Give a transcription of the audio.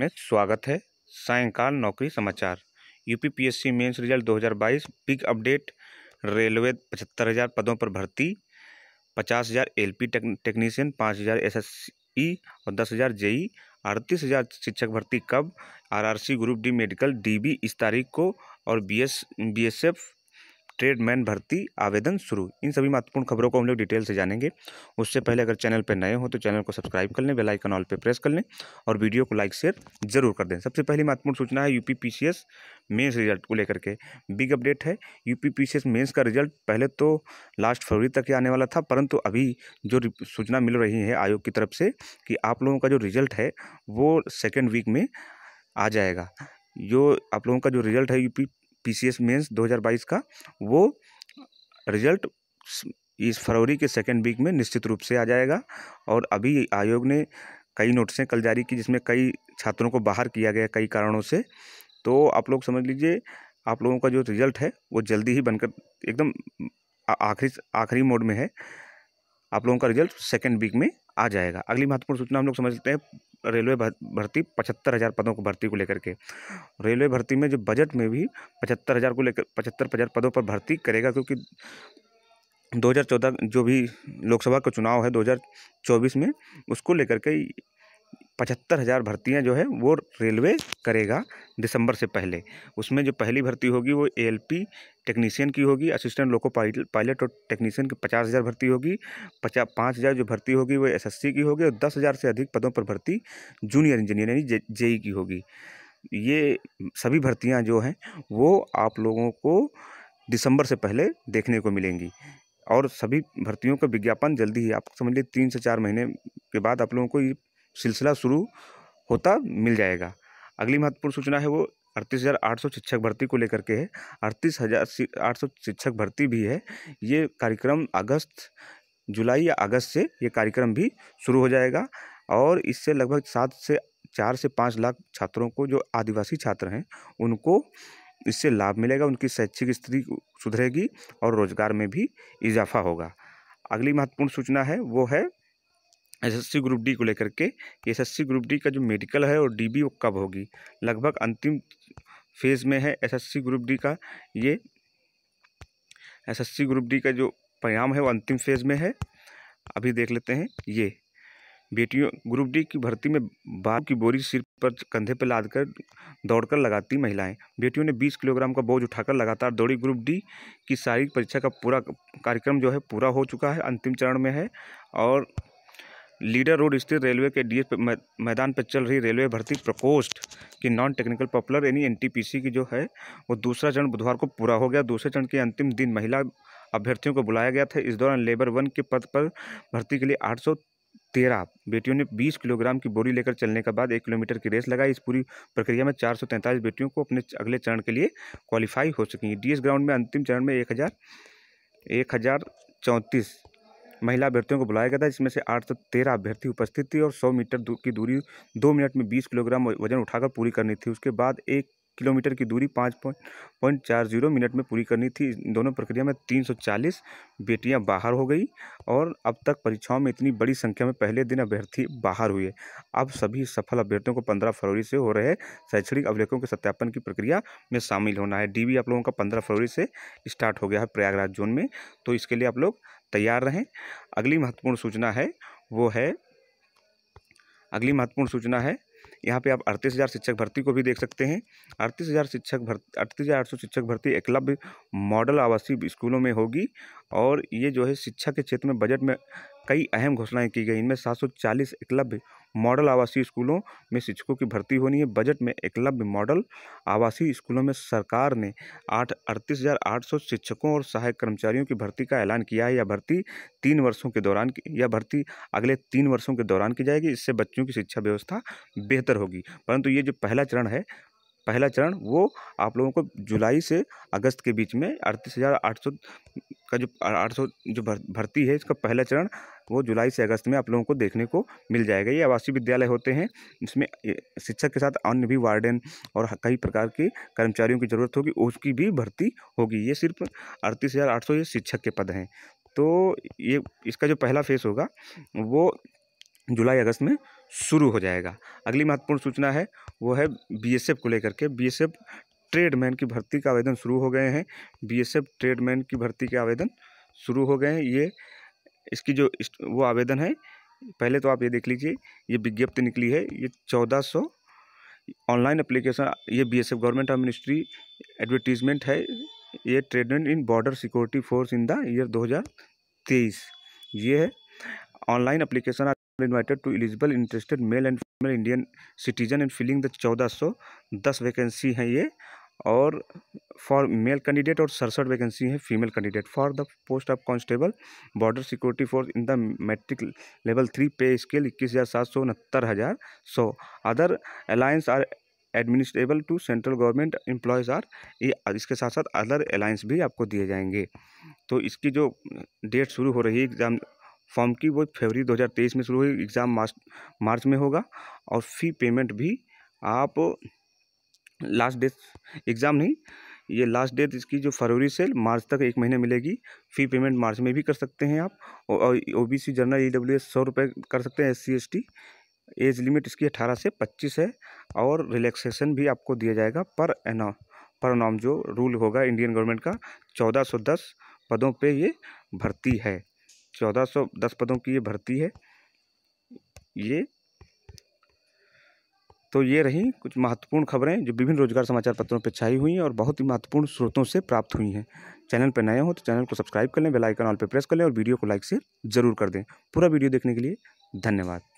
में स्वागत है सायंकाल नौकरी समाचार UPPSC mains result 2022 big update railway पचहत्तर हज़ार पदों पर भर्ती पचास हज़ार एल टेक्नीशियन पाँच हज़ार और दस हज़ार जेई अड़तीस हज़ार शिक्षक भर्ती कब RRC group D medical DB इस तारीख को और बीएस बीएसएफ ट्रेडमैन भर्ती आवेदन शुरू इन सभी महत्वपूर्ण खबरों को हम लोग डिटेल से जानेंगे उससे पहले अगर चैनल पर नए हो तो चैनल को सब्सक्राइब कर लें बेलाइकन ऑल पर प्रेस कर लें और वीडियो को लाइक शेयर जरूर कर दें सबसे पहली महत्वपूर्ण सूचना है यूपी पी मेंस रिजल्ट को लेकर के बिग अपडेट है यूपी पी मेंस का रिजल्ट पहले तो लास्ट फरवरी तक ही आने वाला था परंतु अभी जो सूचना मिल रही है आयोग की तरफ से कि आप लोगों का जो रिजल्ट है वो सेकेंड वीक में आ जाएगा जो आप लोगों का जो रिजल्ट है यूपी पीसीएस मेंस 2022 का वो रिजल्ट इस फरवरी के सेकेंड वीक में निश्चित रूप से आ जाएगा और अभी आयोग ने कई नोटिसें कल जारी की जिसमें कई छात्रों को बाहर किया गया कई कारणों से तो आप लोग समझ लीजिए आप लोगों का जो रिजल्ट है वो जल्दी ही बनकर एकदम आखिरी आखिरी मोड में है आप लोगों का रिजल्ट सेकेंड वीक में आ जाएगा अगली महत्वपूर्ण सूचना हम लोग समझ लेते हैं रेलवे भर्ती पचहत्तर हज़ार पदों को भर्ती को लेकर के रेलवे भर्ती में जो बजट में भी पचहत्तर हज़ार को लेकर पचहत्तर हज़ार पदों पर भर्ती करेगा क्योंकि 2014 जो भी लोकसभा का चुनाव है 2024 में उसको लेकर के पचहत्तर हज़ार भर्तियाँ जो है वो रेलवे करेगा दिसंबर से पहले उसमें जो पहली भर्ती होगी वो एएलपी टेक्नीशियन की होगी असिस्टेंट लोको पायलट और टेक्नीशियन की पचास हज़ार भर्ती होगी पचा पाँच हज़ार जो भर्ती होगी वो एसएससी की होगी और दस हज़ार से अधिक पदों पर भर्ती जूनियर इंजीनियर यानी जेई e की होगी ये सभी भर्तियाँ जो हैं वो आप लोगों को दिसंबर से पहले देखने को मिलेंगी और सभी भर्तियों का विज्ञापन जल्दी ही आप समझ लीजिए तीन से चार महीने के बाद आप लोगों को ये सिलसिला शुरू होता मिल जाएगा अगली महत्वपूर्ण सूचना है वो अड़तीस हज़ार आठ सौ शिक्षक भर्ती को लेकर के है अड़तीस हज़ार आठ सौ शिक्षक भर्ती भी है ये कार्यक्रम अगस्त जुलाई या अगस्त से ये कार्यक्रम भी शुरू हो जाएगा और इससे लगभग सात से चार से पाँच लाख छात्रों को जो आदिवासी छात्र हैं उनको इससे लाभ मिलेगा उनकी शैक्षिक स्थिति सुधरेगी और रोजगार में भी इजाफा होगा अगली महत्वपूर्ण सूचना है वो है एसएससी ग्रुप डी को लेकर के एसएससी ग्रुप डी का जो मेडिकल है और डीबी वो कब होगी लगभग अंतिम फेज़ में है एसएससी ग्रुप डी का ये एसएससी ग्रुप डी का जो परिणाम है वो अंतिम फेज़ में है अभी देख लेते हैं ये बेटियों ग्रुप डी की भर्ती में बाप की बोरी सिर पर कंधे पर लाद कर दौड़कर लगाती महिलाएं बेटियों ने 20 किलोग्राम का बोझ उठाकर लगातार दौड़ी ग्रुप डी की शारीरिक परीक्षा का पूरा कार्यक्रम जो है पूरा हो चुका है अंतिम चरण में है और लीडर रोड स्थित रेलवे के डी मैदान पर चल रही रेलवे भर्ती प्रकोष्ठ की नॉन टेक्निकल पॉपुलर यानी एनटीपीसी की जो है वो दूसरा चरण बुधवार को पूरा हो गया दूसरे चरण के अंतिम दिन महिला अभ्यर्थियों को बुलाया गया था इस दौरान लेबर वन के पद पर भर्ती के लिए आठ तेरह बेटियों ने बीस किलोग्राम की बोरी लेकर चलने के बाद एक किलोमीटर की रेस लगाई इस पूरी प्रक्रिया में चार बेटियों को अपने अगले चरण के लिए क्वालिफाई हो सकेंगी डीएस ग्राउंड में अंतिम चरण में एक हज़ार एक हज़ार चौंतीस महिला अभ्यर्थियों को बुलाया गया था जिसमें से आठ सौ तेरह अभ्यर्थी उपस्थित थी और सौ मीटर दू, की दूरी दो मिनट में बीस किलोग्राम वजन उठाकर पूरी करनी थी उसके बाद एक किलोमीटर की दूरी पाँच पॉइंट चार जीरो मिनट में पूरी करनी थी दोनों प्रक्रिया में तीन सौ चालीस बेटियाँ बाहर हो गई और अब तक परीक्षाओं में इतनी बड़ी संख्या में पहले दिन अभ्यर्थी बाहर हुए अब सभी सफल अभ्यर्थियों को पंद्रह फरवरी से हो रहे शैक्षणिक अभिलेखों के सत्यापन की प्रक्रिया में शामिल होना है डी आप लोगों का पंद्रह फरवरी से स्टार्ट हो गया है प्रयागराज जोन में तो इसके लिए आप लोग तैयार रहें अगली महत्वपूर्ण सूचना है वो है अगली महत्वपूर्ण सूचना है यहाँ पे आप अड़तीस हज़ार शिक्षक भर्ती को भी देख सकते हैं अड़तीस हज़ार शिक्षक भर्ती अड़तीस हज़ार आठ सौ शिक्षक भर्ती एकलव्य मॉडल आवासीय स्कूलों में होगी और ये जो है शिक्षा के क्षेत्र में बजट में कई अहम घोषणाएं की गई इनमें सात सौ चालीस एकलव्य मॉडल आवासीय स्कूलों में शिक्षकों की भर्ती होनी है बजट में एकलव्य मॉडल आवासीय स्कूलों में सरकार ने आठ अड़तीस हज़ार आठ सौ शिक्षकों और सहायक कर्मचारियों की भर्ती का ऐलान किया है यह भर्ती तीन वर्षों के दौरान यह भर्ती अगले तीन वर्षों के दौरान की जाएगी इससे बच्चों की शिक्षा व्यवस्था बेहतर होगी परंतु ये जो पहला चरण है पहला चरण वो आप लोगों को जुलाई से अगस्त के बीच में अड़तीस हज़ार आठ सौ का जो आठ सौ जो भर्ती है इसका पहला चरण वो जुलाई से अगस्त में आप लोगों को देखने को मिल जाएगा ये आवासीय विद्यालय होते हैं इसमें शिक्षक के साथ अन्य भी वार्डन और कई प्रकार के कर्मचारियों की ज़रूरत होगी उसकी भी भर्ती होगी ये सिर्फ अड़तीस हज़ार आठ सौ ये शिक्षक के पद हैं तो ये इसका जो पहला फेस होगा वो जुलाई अगस्त में शुरू हो जाएगा अगली महत्वपूर्ण सूचना है वो है बीएसएफ को लेकर के बीएसएफ ट्रेडमैन की भर्ती का आवेदन शुरू हो गए हैं बीएसएफ ट्रेडमैन की भर्ती के आवेदन शुरू हो गए हैं ये इसकी जो इस, वो आवेदन है पहले तो आप ये देख लीजिए ये विज्ञप्ति निकली है ये चौदह सौ ऑनलाइन एप्लीकेशन ये B government of ministry advertisement है ये tradesman in Border Security Force in the year दो ये है online application invited to eligible interested male and female Indian citizen and filling the 1410 vacancy हैं ये और फॉर मेल कैंडिडेट और सड़सठ वैकेंसी है female candidate for the post of constable Border Security Force in the matric level three pay scale इक्कीस हज़ार सात सौ उनहत्तर हज़ार सौ other allowance are administrable to central government employees are ये इसके साथ साथ अदर अलायंस भी आपको दिए जाएंगे तो इसकी जो डेट शुरू हो रही है एग्ज़ाम फॉर्म की वो फरवरी 2023 में शुरू हुई एग्ज़ाम मार्च मार्च में होगा और फी पेमेंट भी आप लास्ट डेट एग्ज़ाम नहीं ये लास्ट डेट इसकी जो फरवरी से मार्च तक एक महीने मिलेगी फी पेमेंट मार्च में भी कर सकते हैं आप और O B C general E W S सौ रुपये कर सकते हैं S C S T age limit इसकी अठारह से पच्चीस है और रिलैक्सेशन भी आपको दिया जाएगा पर एन पर नॉम जो रूल होगा इंडियन गवर्नमेंट का चौदह सौ दस पदों पे ये भर्ती है चौदह सौ दस पदों की ये भर्ती है ये तो ये रही कुछ महत्वपूर्ण खबरें जो विभिन्न रोजगार समाचार पत्रों पर छाई हुई हैं और बहुत ही महत्वपूर्ण स्रोतों से प्राप्त हुई हैं चैनल पर नए हो तो चैनल को सब्सक्राइब कर लें बेलाइकन ऑल पर प्रेस कर लें और वीडियो को लाइक से ज़रूर कर दें पूरा वीडियो देखने के लिए धन्यवाद